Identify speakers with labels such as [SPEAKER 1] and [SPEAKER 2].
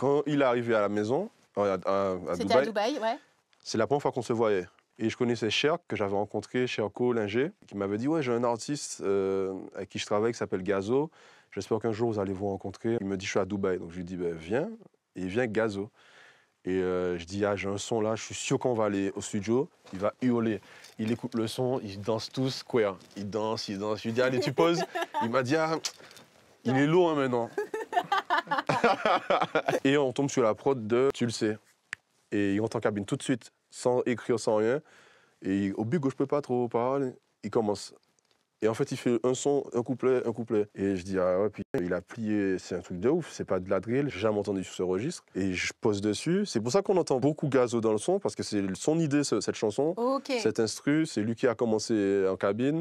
[SPEAKER 1] Quand il est arrivé à la maison, euh, à, Dubaï, c'est la première fois qu'on se voyait. Et je connaissais Cherk, que j'avais rencontré, Cherko Linger, qui m'avait dit Ouais, j'ai un artiste euh, avec qui je travaille qui s'appelle Gazo. J'espère qu'un jour vous allez vous rencontrer. Il me dit Je suis à Dubaï. Donc je lui dis ben, Viens. Et il vient Gazo. Et euh, je dis, ah, j'ai un son là, je suis sûr qu'on va aller au studio, il va hurler. Il écoute le son, ils dansent tous, square. Ils dansent, ils dansent. Je lui dis, allez, tu poses. Il m'a dit, ah, il est lourd hein, maintenant. et on tombe sur la prod de Tu le sais. Et il rentre en cabine tout de suite, sans écrire, sans rien. Et au but que je peux pas trop parler. Il commence. Et en fait, il fait un son, un couplet, un couplet. Et je dis, ah ouais, puis il a plié, c'est un truc de ouf, c'est pas de la drill, j'ai jamais entendu sur ce registre. Et je pose dessus. C'est pour ça qu'on entend beaucoup Gazo dans le son, parce que c'est son idée, cette chanson. Cet instru, c'est lui qui a commencé en cabine.